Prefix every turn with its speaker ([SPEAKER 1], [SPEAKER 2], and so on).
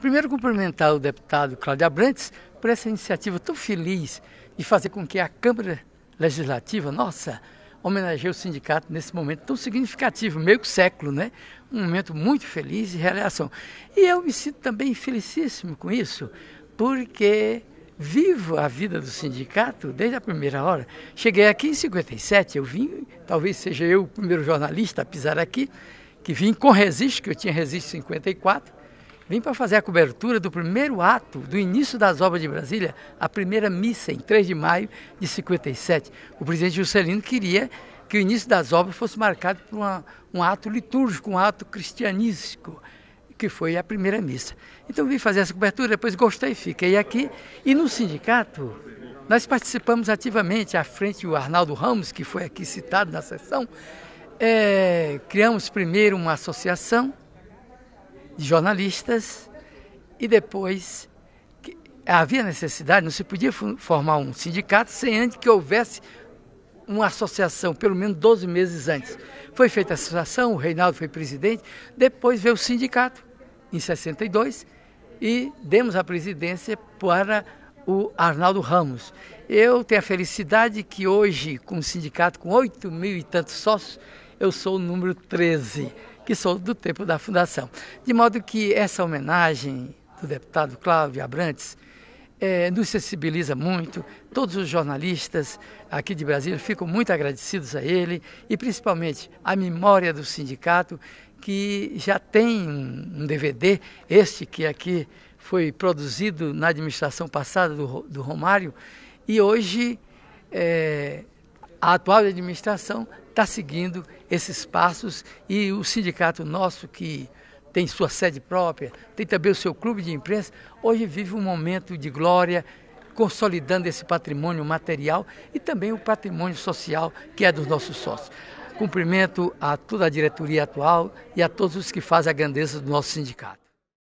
[SPEAKER 1] Primeiro, cumprimentar o deputado Cláudio Abrantes por essa iniciativa tão feliz de fazer com que a Câmara Legislativa, nossa, homenageie o sindicato nesse momento tão significativo, meio século, né? Um momento muito feliz de realização. E eu me sinto também felicíssimo com isso, porque vivo a vida do sindicato desde a primeira hora. Cheguei aqui em 57, eu vim, talvez seja eu o primeiro jornalista a pisar aqui, que vim com resiste, que eu tinha resiste 54, Vim para fazer a cobertura do primeiro ato do início das obras de Brasília, a primeira missa, em 3 de maio de 57. O presidente Juscelino queria que o início das obras fosse marcado por uma, um ato litúrgico, um ato cristianístico, que foi a primeira missa. Então vim fazer essa cobertura, depois gostei, fiquei aqui. E no sindicato, nós participamos ativamente, à frente o Arnaldo Ramos, que foi aqui citado na sessão, é, criamos primeiro uma associação, de jornalistas e depois havia necessidade, não se podia formar um sindicato sem antes que houvesse uma associação, pelo menos 12 meses antes. Foi feita a associação, o Reinaldo foi presidente, depois veio o sindicato, em 62, e demos a presidência para o Arnaldo Ramos. Eu tenho a felicidade que hoje, com o sindicato com 8 mil e tantos sócios, eu sou o número 13 que sou do tempo da fundação. De modo que essa homenagem do deputado Cláudio Abrantes é, nos sensibiliza muito. Todos os jornalistas aqui de Brasília ficam muito agradecidos a ele e principalmente à memória do sindicato, que já tem um, um DVD, este que aqui foi produzido na administração passada do, do Romário, e hoje é, a atual administração está seguindo esses passos e o sindicato nosso, que tem sua sede própria, tem também o seu clube de imprensa, hoje vive um momento de glória, consolidando esse patrimônio material e também o patrimônio social que é dos nossos sócios. Cumprimento a toda a diretoria atual e a todos os que fazem a grandeza do nosso sindicato.